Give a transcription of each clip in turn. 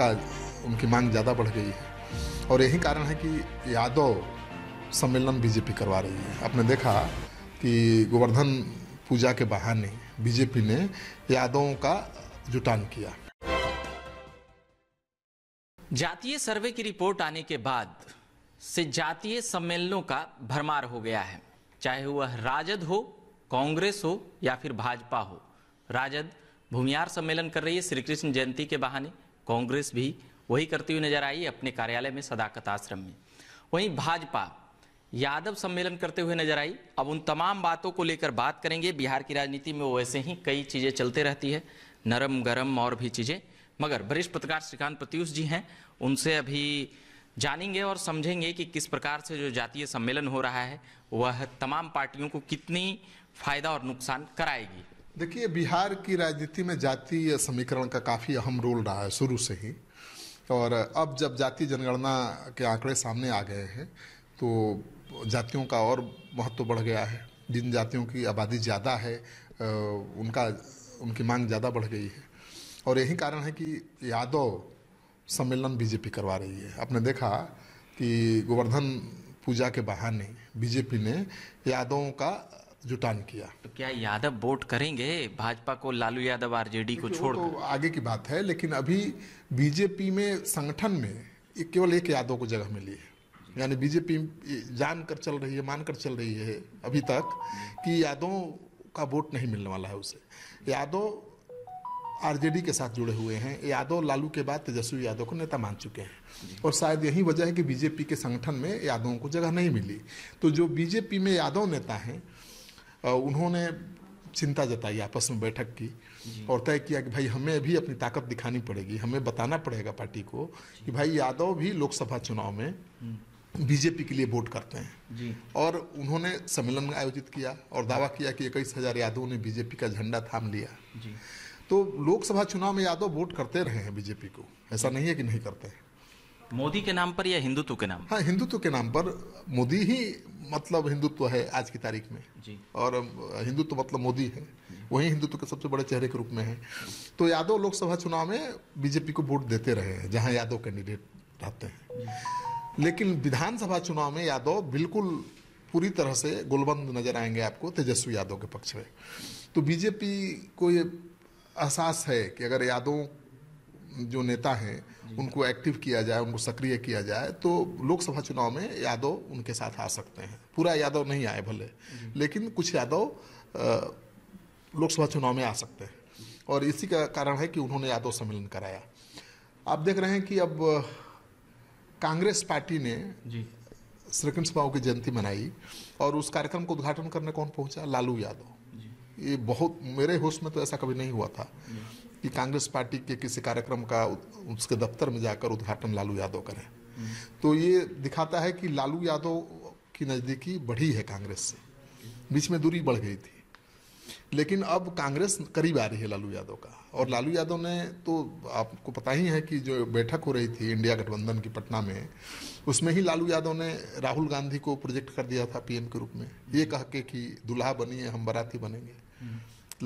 का उनकी मांग ज़्यादा बढ़ गई है और यही कारण है कि यादव सम्मेलन बीजेपी करवा रही है आपने देखा कि गोवर्धन पूजा के बहाने बीजेपी ने यादवों का जुटान किया जातीय सर्वे की रिपोर्ट आने के बाद से जातीय सम्मेलनों का भरमार हो गया है चाहे वह राजद हो कांग्रेस हो या फिर भाजपा हो राजद भूमियार सम्मेलन कर रही है श्री कृष्ण जयंती के बहाने कांग्रेस भी वही करती हुई नजर आई अपने कार्यालय में सदाकत आश्रम में वहीं भाजपा यादव सम्मेलन करते हुए नजर आई अब उन तमाम बातों को लेकर बात करेंगे बिहार की राजनीति में वैसे ही कई चीज़ें चलते रहती है नरम गरम और भी चीज़ें मगर वरिष्ठ पत्रकार श्रीकांत प्रत्यूष जी हैं उनसे अभी जानेंगे और समझेंगे कि किस प्रकार से जो जातीय सम्मेलन हो रहा है वह तमाम पार्टियों को कितनी फायदा और नुकसान कराएगी देखिए बिहार की राजनीति में जातीय समीकरण का काफ़ी अहम रोल रहा है शुरू से ही और अब जब जाति जनगणना के आंकड़े सामने आ गए हैं तो जातियों का और महत्व बढ़ गया है जिन जातियों की आबादी ज़्यादा है उनका उनकी मांग ज़्यादा बढ़ गई है और यही कारण है कि यादव सम्मेलन बीजेपी करवा रही है आपने देखा कि गोवर्धन पूजा के बहाने बीजेपी ने यादवों का जुटान किया तो क्या यादव वोट करेंगे भाजपा को लालू यादव आरजेडी को छोड़ तो आगे की बात है लेकिन अभी बीजेपी में संगठन में केवल एक यादव को जगह मिली है यानी बीजेपी जानकर चल रही है मानकर चल रही है अभी तक कि यादव का वोट नहीं मिलने वाला है उसे यादव आरजेडी के साथ जुड़े हुए हैं यादव लालू के बाद तेजस्वी यादव को नेता मान चुके हैं और शायद यही वजह है कि बीजेपी के संगठन में यादवों को जगह नहीं मिली तो जो बीजेपी में यादव नेता हैं उन्होंने चिंता जताई आपस में बैठक की और तय किया कि भाई हमें भी अपनी ताकत दिखानी पड़ेगी हमें बताना पड़ेगा पार्टी को कि भाई यादव भी लोकसभा चुनाव में हम्म। बीजेपी के लिए वोट करते हैं और उन्होंने सम्मेलन में आयोजित किया और दावा किया कि इक्कीस हज़ार यादवों ने बीजेपी का झंडा थाम लिया तो लोकसभा चुनाव में यादव वोट करते रहे हैं बीजेपी को ऐसा नहीं है कि नहीं करते हैं मोदी के नाम पर या हिंदुत्व के नाम हाँ हिंदुत्व के नाम पर मोदी ही मतलब हिंदुत्व है आज की तारीख में जी और हिंदुत्व मतलब मोदी है वही हिंदुत्व के सबसे बड़े चेहरे के रूप में है तो यादव लोकसभा चुनाव में बीजेपी को वोट देते रहे हैं जहाँ यादव कैंडिडेट रहते हैं लेकिन विधानसभा चुनाव में यादव बिल्कुल पूरी तरह से गोलबंद नजर आएंगे आपको तेजस्वी यादव के पक्ष में तो बीजेपी को ये एहसास है कि अगर यादव जो नेता हैं उनको एक्टिव किया जाए उनको सक्रिय किया जाए तो लोकसभा चुनाव में यादव उनके साथ आ सकते हैं पूरा यादव नहीं आए भले लेकिन कुछ यादव लोकसभा चुनाव में आ सकते हैं और इसी का कारण है कि उन्होंने यादव सम्मेलन कराया आप देख रहे हैं कि अब कांग्रेस पार्टी ने श्री कृष्ण बाबू की जयंती मनाई और उस कार्यक्रम को उद्घाटन करने कौन पहुंचा लालू यादव ये बहुत मेरे होश में तो ऐसा कभी नहीं हुआ था कि कांग्रेस पार्टी के किसी कार्यक्रम का उसके दफ्तर में जाकर उद्घाटन लालू यादव करें तो ये दिखाता है कि लालू यादव की नज़दीकी बढ़ी है कांग्रेस से बीच में दूरी बढ़ गई थी लेकिन अब कांग्रेस करीब आ रही है लालू यादव का और लालू यादव ने तो आपको पता ही है कि जो बैठक हो रही थी इंडिया गठबंधन की पटना में उसमें ही लालू यादव ने राहुल गांधी को प्रोजेक्ट कर दिया था पीएम के रूप में ये कह के कि दुल्हा बनिए हम बराती बनेंगे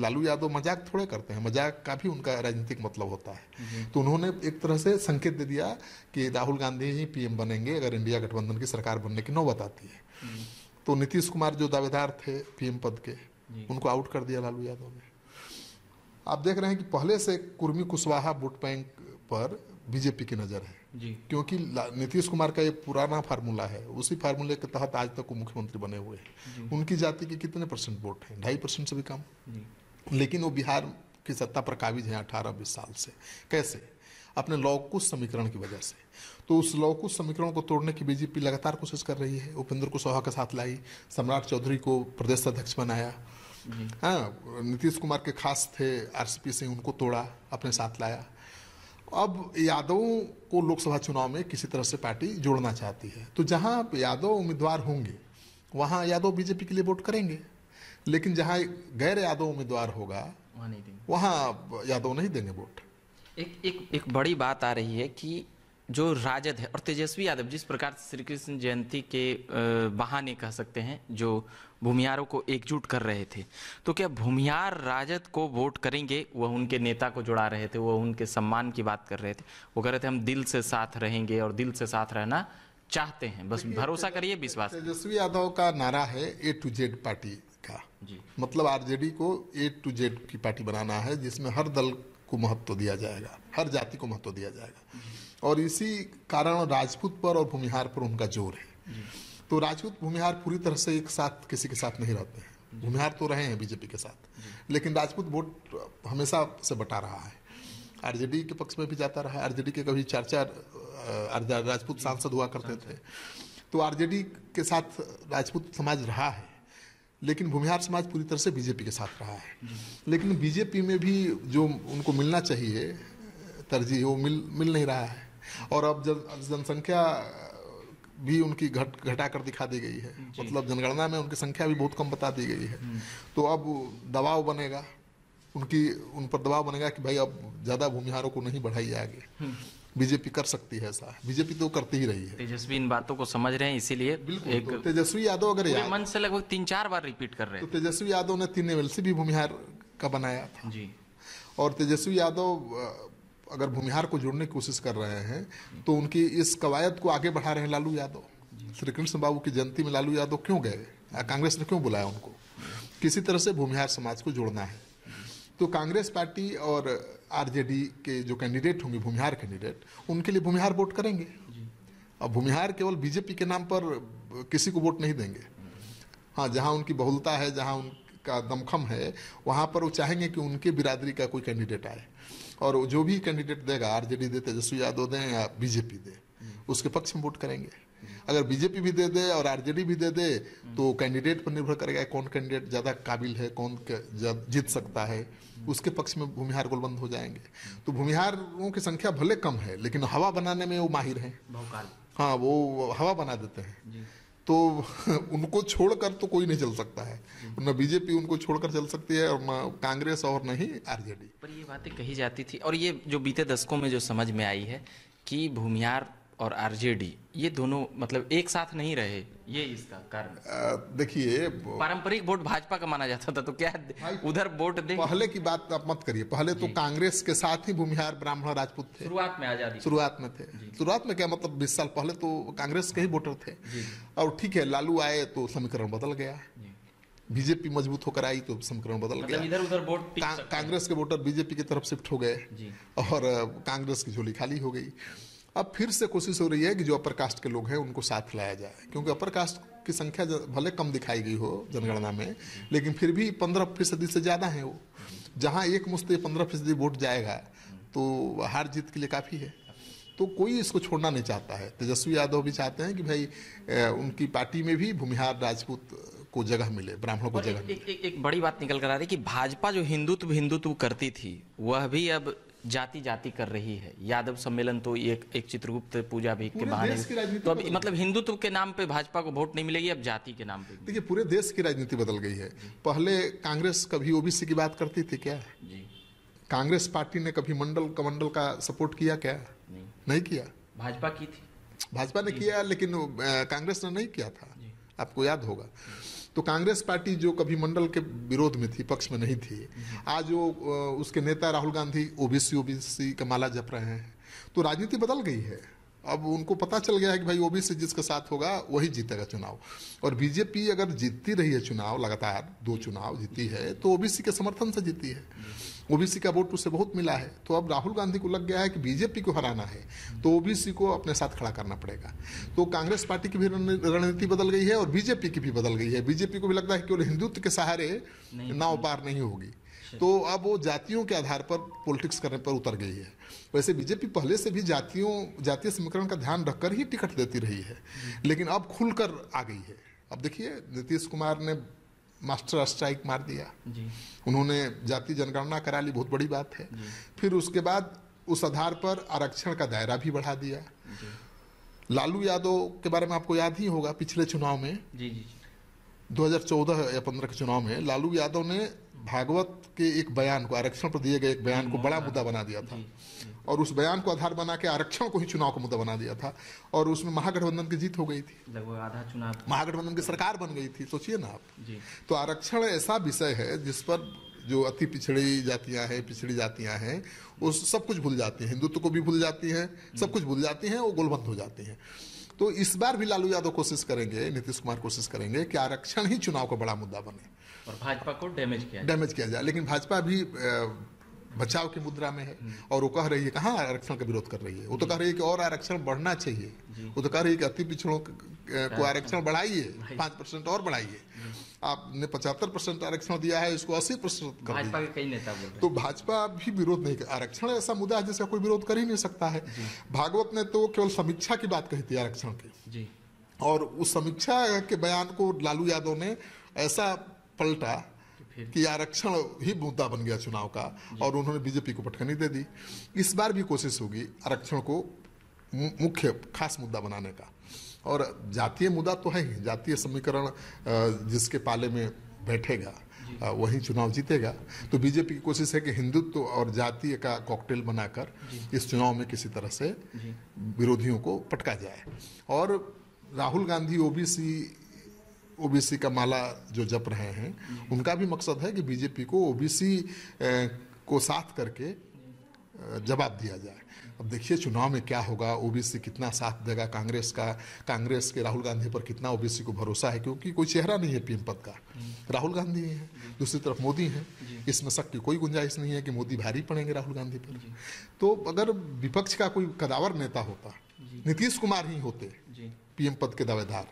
लालू यादव मजाक थोड़े करते हैं मजाक का भी उनका राजनीतिक मतलब होता है हम्म। तो उन्होंने एक तरह से संकेत दे दिया कि राहुल गांधी ही पीएम बनेंगे अगर इंडिया गठबंधन की सरकार बनने की नौबत आती है हम्म। तो नीतीश कुमार जो दावेदार थे पीएम पद के उनको आउट कर दिया लालू यादव ने आप देख रहे हैं कि पहले से कुर्मी कुशवाहा वोट बैंक पर बीजेपी की नज़र है जी। क्योंकि नीतीश कुमार का ये पुराना फार्मूला है उसी फार्मूले के तहत आज तक वो मुख्यमंत्री बने हुए हैं उनकी जाति के कितने परसेंट वोट है ढाई परसेंट से भी कम लेकिन वो बिहार की सत्ता पर काबिज हैं अठारह बीस साल से कैसे अपने लौकुश समीकरण की वजह से तो उस लौकुश समीकरण को तोड़ने की बीजेपी लगातार कोशिश कर रही है उपेंद्र कुशवाहा के साथ लाई सम्राट चौधरी को प्रदेश अध्यक्ष बनाया हाँ नीतीश कुमार के खास थे पी सिंह उनको तोड़ा अपने साथ लाया अब यादवों को लोकसभा चुनाव में किसी तरह से पार्टी जोड़ना चाहती है तो जहाँ यादव उम्मीदवार होंगे वहाँ यादव बीजेपी के लिए वोट करेंगे लेकिन जहाँ गैर यादव उम्मीदवार होगा वहाँ नहीं देंगे वहाँ यादव नहीं देंगे वोट एक एक एक बड़ी बात आ रही है कि जो राजद है और तेजस्वी यादव जिस प्रकार से श्री कृष्ण जयंती के बहाने कह सकते हैं जो भूमियारों को एकजुट कर रहे थे तो क्या भूमियार राजद को वोट करेंगे वह उनके नेता को जुड़ा रहे थे वह उनके सम्मान की बात कर रहे थे वो कह रहे थे हम दिल से साथ रहेंगे और दिल से साथ रहना चाहते हैं बस भरोसा करिए विश्वास तेजस्वी यादव का नारा है ए टू जेड पार्टी का मतलब आरजेडी को ए टू जेड की पार्टी बनाना है जिसमें हर दल को महत्व दिया जाएगा हर जाति को महत्व दिया जाएगा और इसी कारण राजपूत पर और भूमिहार पर उनका जोर है तो राजपूत भूमिहार पूरी तरह से एक साथ किसी के साथ नहीं रहते हैं भूमिहार तो रहे हैं बीजेपी के साथ लेकिन राजपूत वोट हमेशा से बटा रहा है आरजेडी के पक्ष में भी जाता रहा आरजेडी के कभी चार चार राजपूत सांसद हुआ करते थे तो आरजेडी के साथ राजपूत समाज रहा है लेकिन भूमिहार समाज पूरी तरह से बीजेपी के साथ रहा है लेकिन बीजेपी में भी जो उनको मिलना चाहिए तरजीह वो मिल मिल नहीं रहा है और अब जब जनसंख्या भी उनकी घट घटा कर दिखा दी गई है मतलब जनगणना में उनकी संख्या भी बहुत कम बता दी गई है तो अब दबाव बनेगा उनकी उन पर दबाव बनेगा कि भाई अब ज्यादा भूमिहारों को नहीं बढ़ाई आगे हम्म। बीजेपी कर सकती है ऐसा बीजेपी तो करती ही रही है तेजस्वी इन बातों को समझ रहे हैं इसीलिए एक तो तेजस्वी यादव अगर याद मन से लगभग तीन चार बार रिपीट कर रहे हैं तो तेजस्वी यादव ने तीन एमएलसी भी भूमिहार का बनाया था जी और तेजस्वी यादव अगर भूमिहार को जोड़ने की कोशिश कर रहे हैं तो उनकी इस कवायद को आगे बढ़ा रहे हैं लालू यादव श्री कृष्ण बाबू की जयंती में लालू यादव क्यों गए कांग्रेस ने क्यों बुलाया उनको किसी तरह से भूमिहार समाज को जोड़ना है तो कांग्रेस पार्टी और आरजेडी के जो कैंडिडेट होंगे भूमिहार कैंडिडेट उनके लिए भूमिहार वोट करेंगे और भूमिहार केवल बीजेपी के नाम पर किसी को वोट नहीं देंगे हाँ जहाँ उनकी बहुलता है जहाँ उनका दमखम है वहाँ पर वो चाहेंगे कि उनके बिरादरी का कोई कैंडिडेट आए और जो भी कैंडिडेट देगा आरजेडी दे तेजस्वी यादव दें या बीजेपी दे हम्म। उसके पक्ष में वोट करेंगे अगर बीजेपी भी दे दे और आरजेडी भी दे दे तो कैंडिडेट पर निर्भर करेगा कौन कैंडिडेट ज़्यादा काबिल है कौन जीत सकता है उसके पक्ष में भूमिहार गोलबंद हो जाएंगे तो भूमिहारों की संख्या भले कम है लेकिन हवा बनाने में वो माहिर है हाँ वो हवा बना देते हैं तो उनको छोड़कर तो कोई नहीं चल सकता है न बीजेपी उनको छोड़कर चल सकती है और न कांग्रेस और नहीं आरजेडी पर ये बातें कही जाती थी और ये जो बीते दशकों में जो समझ में आई है कि भूमिहार और आरजेडी ये दोनों मतलब एक साथ नहीं रहे ये इसका कारण देखिए पारंपरिक वोट भाजपा का माना जाता था तो क्या उधर वोट दे पहले की बात आप मत करिए पहले तो कांग्रेस के साथ ही भूमिहार ब्राह्मण राजपूत थे शुरुआत में आजादी शुरुआत में थे शुरुआत में क्या मतलब बीस साल पहले तो कांग्रेस के ही वोटर थे और ठीक है लालू आए तो समीकरण बदल गया बीजेपी मजबूत होकर आई तो समीकरण बदल मतलब गया इधर उधर वोट कांग्रेस के वोटर बीजेपी की तरफ शिफ्ट हो गए और कांग्रेस की झोली खाली हो गई अब फिर से कोशिश हो रही है कि जो अपर कास्ट के लोग हैं उनको साथ लाया जाए क्योंकि अपर कास्ट की संख्या भले कम दिखाई गई हो जनगणना में लेकिन फिर भी पंद्रह फीसदी से ज़्यादा हैं वो जहाँ एक मुश्त पंद्रह फीसदी वोट जाएगा तो हार जीत के लिए काफ़ी है तो कोई इसको छोड़ना नहीं चाहता है तेजस्वी यादव भी चाहते हैं कि भाई ए, उनकी पार्टी में भी भूमिहार राजपूत को जगह मिले ब्राह्मणों को जगह मिले एक, एक, एक बड़ी बात निकल कर आ रही कि भाजपा जो हिंदुत्व हिंदुत्व करती थी वह भी अब जाति जाति कर रही है यादव सम्मेलन तो एक एक चित्रगुप्त पूजा भी के बहाने तो अब मतलब हिंदुत्व के नाम पे भाजपा को वोट नहीं मिलेगी अब जाति के नाम पे देखिए पूरे देश की राजनीति बदल गई है पहले कांग्रेस कभी ओबीसी की बात करती थी क्या कांग्रेस पार्टी ने कभी मंडल कमंडल का सपोर्ट किया क्या नहीं, नहीं किया भाजपा की थी भाजपा ने किया लेकिन कांग्रेस ने नहीं किया था आपको याद होगा तो कांग्रेस पार्टी जो कभी मंडल के विरोध में थी पक्ष में नहीं थी आज वो उसके नेता राहुल गांधी ओबीसी ओबीसी का माला जप रहे हैं तो राजनीति बदल गई है अब उनको पता चल गया है कि भाई ओबीसी जिसके साथ होगा वही जीतेगा चुनाव और बीजेपी अगर जीतती रही है चुनाव लगातार दो चुनाव जीती है तो ओबीसी के समर्थन से जीती है ओबीसी का वोट उसे बहुत मिला है तो अब राहुल गांधी को लग गया है कि बीजेपी को हराना है तो ओबीसी को अपने साथ खड़ा करना पड़ेगा तो कांग्रेस पार्टी की भी रणनीति बदल गई है और बीजेपी की भी बदल गई है बीजेपी को भी लगता है केवल हिंदुत्व के सहारे नाव पार नहीं होगी अच्छा। तो अब वो जातियों के आधार पर पॉलिटिक्स करने पर उतर गई है वैसे बीजेपी पहले से भी जातियों जातीय समीकरण का ध्यान रखकर ही टिकट देती रही है लेकिन अब खुलकर आ गई है अब देखिए नीतीश कुमार ने मास्टर स्ट्राइक मार दिया उन्होंने जाति जनगणना करा ली बहुत बड़ी बात है फिर उसके बाद उस आधार पर आरक्षण का दायरा भी बढ़ा दिया लालू यादव के बारे में आपको याद ही होगा पिछले चुनाव में जी जी 2014 या 15 के चुनाव में लालू यादव ने भागवत के एक बयान को आरक्षण पर दिए गए एक बयान को बड़ा मुद्दा बना दिया था और उस बयान को आधार बना के आरक्षण को ही चुनाव का मुद्दा बना दिया था और उसमें महागठबंधन की जीत हो गई थी लगभग आधा चुनाव महागठबंधन की सरकार बन गई थी सोचिए ना आप तो आरक्षण ऐसा विषय है जिस पर जो अति पिछड़ी जातियां हैं पिछड़ी जातियां हैं वो सब कुछ भूल जाती हैं हिंदुत्व को भी भूल जाती हैं सब कुछ भूल जाती हैं वो गोलबंद हो जाती हैं तो इस बार भी लालू यादव कोशिश करेंगे नीतीश कुमार कोशिश करेंगे कि आरक्षण ही चुनाव का बड़ा मुद्दा बने और भाजपा को डैमेज किया डैमेज किया जाए लेकिन भाजपा भी बचाव की मुद्रा में है हम्म। और वो कह रही है कहाँ आरक्षण का विरोध कर रही है वो तो कह रही है कि और आरक्षण बढ़ना चाहिए वो तो कह रही है कि अति पिछड़ों हाँ। को आरक्षण बढ़ाइए पांच परसेंट और बढ़ाइए हम्म। आपने पचहत्तर परसेंट आरक्षण दिया है इसको अस्सी परसेंट भाजपा के तो भाजपा भी विरोध नहीं कर आरक्षण ऐसा मुद्दा है जिसका कोई विरोध कर ही नहीं सकता है भागवत ने तो केवल समीक्षा की बात कही थी आरक्षण की और उस समीक्षा के बयान को लालू यादव ने ऐसा पलटा कि आरक्षण ही मुद्दा बन गया चुनाव का और उन्होंने बीजेपी को पटखनी दे दी इस बार भी कोशिश होगी आरक्षण को मुख्य खास मुद्दा बनाने का और जातीय मुद्दा तो है ही जातीय समीकरण जिसके पाले में बैठेगा वही चुनाव जीतेगा तो बीजेपी की कोशिश है कि हिंदुत्व और जातीय का कॉकटेल बनाकर इस चुनाव में किसी तरह से विरोधियों को पटका जाए और राहुल गांधी ओबीसी ओबीसी का माला जो जप रहे हैं उनका भी मकसद है कि बीजेपी को ओबीसी को साथ करके जवाब दिया जाए अब देखिए चुनाव में क्या होगा ओबीसी कितना साथ देगा कांग्रेस का कांग्रेस के राहुल गांधी पर कितना ओबीसी को भरोसा है क्योंकि कोई चेहरा नहीं है पीएम पद का राहुल गांधी है दूसरी तरफ मोदी है इसमें शक की कोई गुंजाइश नहीं है कि मोदी भारी पड़ेंगे राहुल गांधी पर तो अगर विपक्ष का कोई कदावर नेता होता नीतीश कुमार ही होते पीएम पद के दावेदार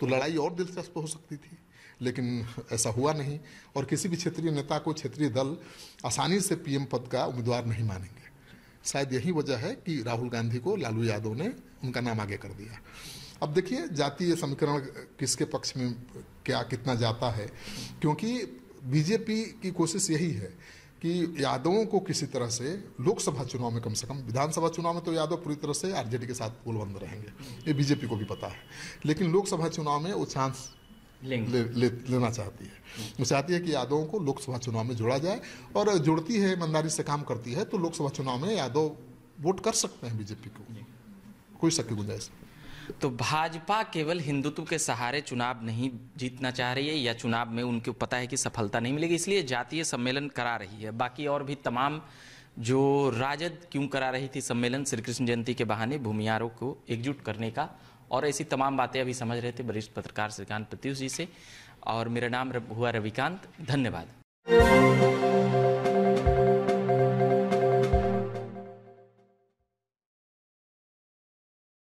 तो लड़ाई और दिलचस्प हो सकती थी लेकिन ऐसा हुआ नहीं और किसी भी क्षेत्रीय नेता को क्षेत्रीय दल आसानी से पीएम पद का उम्मीदवार नहीं मानेंगे शायद यही वजह है कि राहुल गांधी को लालू यादव ने उनका नाम आगे कर दिया अब देखिए जातीय समीकरण किसके पक्ष में क्या कितना जाता है क्योंकि बीजेपी की कोशिश यही है कि यादवों को किसी तरह से लोकसभा चुनाव में कम से कम विधानसभा चुनाव में तो यादव पूरी तरह से आरजेडी के साथ गोलबंद रहेंगे ये बीजेपी को भी पता है लेकिन लोकसभा चुनाव में वो चांस ले, ले, लेना चाहती है वो चाहती है कि यादवों को लोकसभा चुनाव में जोड़ा जाए और जुड़ती है ईमानदारी से काम करती है तो लोकसभा चुनाव में यादव वोट कर सकते हैं बीजेपी को कोई शक की गुंजाइश तो भाजपा केवल हिंदुत्व के सहारे चुनाव नहीं जीतना चाह रही है या चुनाव में उनको पता है कि सफलता नहीं मिलेगी इसलिए जातीय सम्मेलन करा रही है बाकी और भी तमाम जो राजद क्यों करा रही थी सम्मेलन श्री कृष्ण जयंती के बहाने भूमियारों को एकजुट करने का और ऐसी तमाम बातें अभी समझ रहे थे वरिष्ठ पत्रकार श्रीकांत प्रत्युष जी से और मेरा नाम हुआ रविकांत धन्यवाद